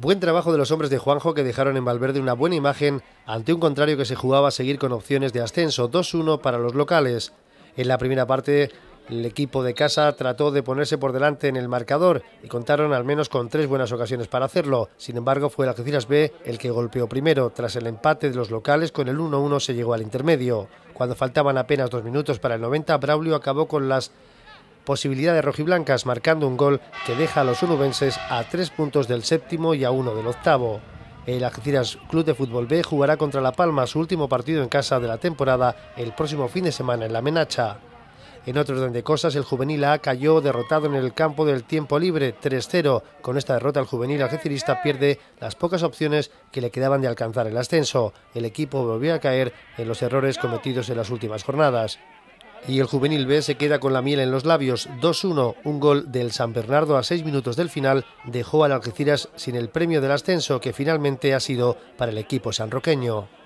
Buen trabajo de los hombres de Juanjo que dejaron en Valverde una buena imagen ante un contrario que se jugaba a seguir con opciones de ascenso 2-1 para los locales. En la primera parte, el equipo de casa trató de ponerse por delante en el marcador y contaron al menos con tres buenas ocasiones para hacerlo. Sin embargo, fue el Algeciras B el que golpeó primero. Tras el empate de los locales, con el 1-1 se llegó al intermedio. Cuando faltaban apenas dos minutos para el 90, Braulio acabó con las posibilidad de rojiblancas marcando un gol que deja a los unubenses a tres puntos del séptimo y a uno del octavo. El Algeciras Club de Fútbol B jugará contra La Palma su último partido en casa de la temporada el próximo fin de semana en La Menacha. En otro orden de cosas, el juvenil A cayó derrotado en el campo del tiempo libre 3-0. Con esta derrota, el juvenil algecirista pierde las pocas opciones que le quedaban de alcanzar el ascenso. El equipo volvió a caer en los errores cometidos en las últimas jornadas y el juvenil B se queda con la miel en los labios. 2-1, un gol del San Bernardo a seis minutos del final dejó al Algeciras sin el premio del ascenso que finalmente ha sido para el equipo sanroqueño.